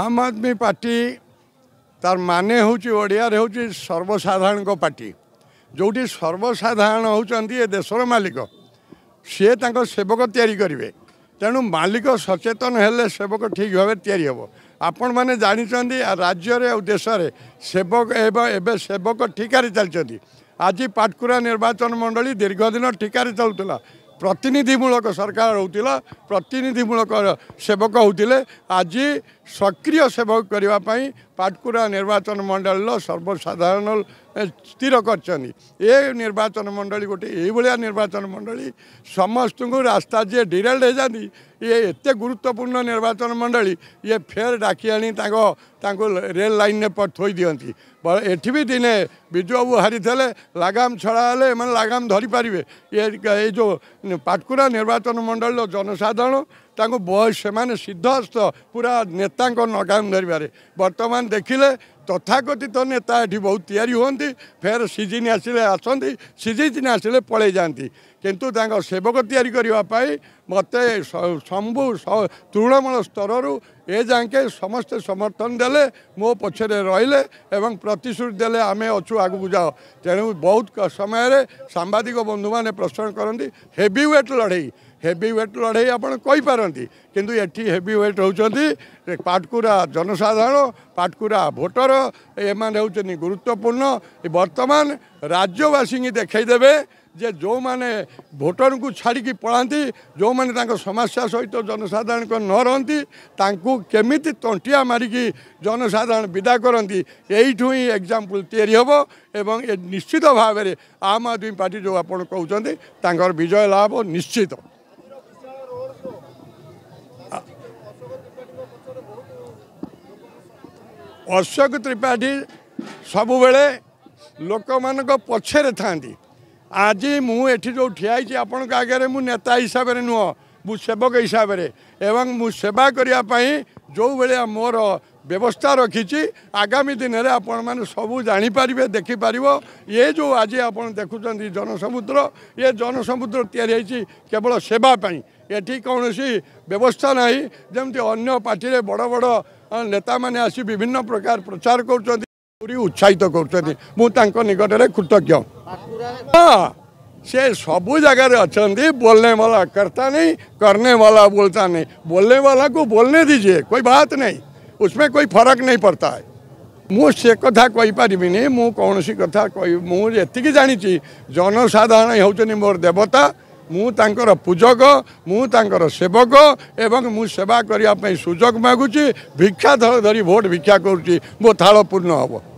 আম আদমি party তার মানে হচ্ছে ওড়িয়ার হচ্ছে সর্বসাধারণ পার্টি যেটি সর্বসাধারণ হচ্ছেন এ দেশের মালিক সি তাঁর সেবক তৈরি করবে তেমন মালিক সচেতন হলে সেবক ঠিকভাবে তৈরি হব আপন মানে জাঁচান রাজ্যের ও দেশের সেবক এবে সেবক ঠিকারে চালছেন আজ পাটকুরা নির্বাচন মন্ডলী দীর্ঘদিন ঠিকারে চালুলা প্রতিনিধিমূলক সরকার হোক প্রতিনিধিমূলক সেবক হোলে আজ ସକ୍ରିୟ ସେବକ କରିବା ପାଇଁ ପାଟକୁରା ନିର୍ବାଚନ ମଣ୍ଡଳୀର ସର୍ବସାଧାରଣ ସ୍ଥିର କରିଛନ୍ତି ଏ ନିର୍ବାଚନ ମଣ୍ଡଳୀ ଗୋଟେ ଏଇଭଳିଆ ନିର୍ବାଚନ ମଣ୍ଡଳୀ ସମସ୍ତଙ୍କୁ ରାସ୍ତା ଯିଏ ଡିରେଲ୍ଡ ହେଇଯାନ୍ତି ଇଏ ଏତେ ଗୁରୁତ୍ୱପୂର୍ଣ୍ଣ ନିର୍ବାଚନ ମଣ୍ଡଳୀ ଇଏ ଫେର୍ ଡାକି ଆଣି ତାଙ୍କ ତାଙ୍କୁ ରେଲ୍ ଲାଇନ୍ରେ ଥୋଇ ଦିଅନ୍ତି ଏଠି ବି ଦିନେ ବିଜୁବାବୁ ହାରିଥିଲେ ଲାଗାମ ଛଡ଼ା ହେଲେ ଏମାନେ ଲାଗାମ ଧରିପାରିବେ ଇଏ ଏଇ ଯେଉଁ ପାଟକୁରା ନିର୍ବାଚନ ମଣ୍ଡଳୀର ଜନସାଧାରଣ ତାଙ୍କୁ ସେମାନେ ସିଦ୍ଧସ୍ଥ ପୁରା ନେତାଙ୍କ ନଗାମ ଧରିବାରେ ବର୍ତ୍ତମାନ ଦେଖିଲେ ତଥାକଥିତ ନେତା ଏଠି ବହୁତ ତିଆରି ହୁଅନ୍ତି ଫେର ସିଜିନ୍ ଆସିଲେ ଆସନ୍ତି ସିଜିନ୍ ଆସିଲେ ପଳେଇ ଯାଆନ୍ତି କିନ୍ତୁ ତାଙ୍କ ସେବକ ତିଆରି କରିବା ପାଇଁ ମୋତେ ସବୁ ତୃଣମୂଳ ସ୍ତରରୁ ଏ ଯାଙ୍କେ ସମସ୍ତେ ସମର୍ଥନ ଦେଲେ ମୋ ପଛରେ ରହିଲେ ଏବଂ ପ୍ରତିଶ୍ରୁତି ଦେଲେ ଆମେ ଅଛୁ ଆଗକୁ ଯାଅ ତେଣୁ ବହୁତ ସମୟରେ ସାମ୍ବାଦିକ ବନ୍ଧୁମାନେ ପ୍ରଶ୍ନ କରନ୍ତି ହେଭି ୱେଟ୍ ଲଢ଼େଇ ହେଭି ୱେଟ୍ ଲଢ଼େଇ ଆପଣ କହିପାରନ୍ତି କିନ୍ତୁ ଏଠି ହେଭି ୱେଟ୍ ହେଉଛନ୍ତି ପାଟକୁରା ଜନସାଧାରଣ ପାଟକୁରା ଭୋଟର ଏମାନେ ହେଉଛନ୍ତି ଗୁରୁତ୍ୱପୂର୍ଣ୍ଣ ବର୍ତ୍ତମାନ ରାଜ୍ୟବାସୀଙ୍କୁ ଦେଖେଇଦେବେ ଯେ ଯେଉଁମାନେ ଭୋଟରଙ୍କୁ ଛାଡ଼ିକି ପଳାନ୍ତି ଯେଉଁମାନେ ତାଙ୍କ ସମସ୍ୟା ସହିତ ଜନସାଧାରଣଙ୍କ ନ ରହନ୍ତି ତାଙ୍କୁ କେମିତି ତଣ୍ଟିଆ ମାରିକି ଜନସାଧାରଣ ବିଦା କରନ୍ତି ଏଇଠୁ ହିଁ ଏକ୍ଜାମ୍ପଲ୍ ତିଆରି ହେବ ଏବଂ ଏ ନିଶ୍ଚିତ ଭାବରେ ଆମ୍ ଆଦମୀ ପାର୍ଟି ଯେଉଁ ଆପଣ କହୁଛନ୍ତି ତାଙ୍କର ବିଜୟ ଲାଭ ନିଶ୍ଚିତ ଅଶୋକ ତ୍ରିପାଠୀ ସବୁବେଳେ ଲୋକମାନଙ୍କ ପଛରେ ଥାନ୍ତି ଆଜି ମୁଁ ଏଠି ଯେଉଁ ଠିଆ ହେଇଛି ଆପଣଙ୍କ ଆଗରେ ମୁଁ ନେତା ହିସାବରେ ନୁହଁ ମୁଁ ସେବକ ହିସାବରେ ଏବଂ ମୁଁ ସେବା କରିବା ପାଇଁ ଯେଉଁଭଳିଆ ମୋର ବ୍ୟବସ୍ଥା ରଖିଛି ଆଗାମୀ ଦିନରେ ଆପଣମାନେ ସବୁ ଜାଣିପାରିବେ ଦେଖିପାରିବ ଇଏ ଯେଉଁ ଆଜି ଆପଣ ଦେଖୁଛନ୍ତି ଜନସମୁଦ୍ର ଇଏ ଜନସମୁଦ୍ର ତିଆରି ହେଇଛି କେବଳ ସେବା ପାଇଁ ଏଠି କୌଣସି ବ୍ୟବସ୍ଥା ନାହିଁ ଯେମିତି ଅନ୍ୟ ପାର୍ଟିରେ ବଡ଼ ବଡ଼ ନେତାମାନେ ଆସି ବିଭିନ୍ନ ପ୍ରକାର ପ୍ରଚାର କରୁଛନ୍ତି पूरी उत्साहित करटे कृतज्ञ हाँ से सब जगार अच्छा बोलने वाला करता नहीं करने वाला बोलता नहीं बोलने वाला को बोलने दीजिए कोई बात नहीं उसमें कोई फरक नहीं पड़ता है मुझसे कथा कही पारिनी मुझसी कथा मुझे जाणी जनसाधारण हूँ मोर देवता मुर पूजक मुर सेवक एवं मुझे सेवा करने सुजोग मगुच भिक्षा धरी भोट भिक्षा करो थाल पूर्ण हाँ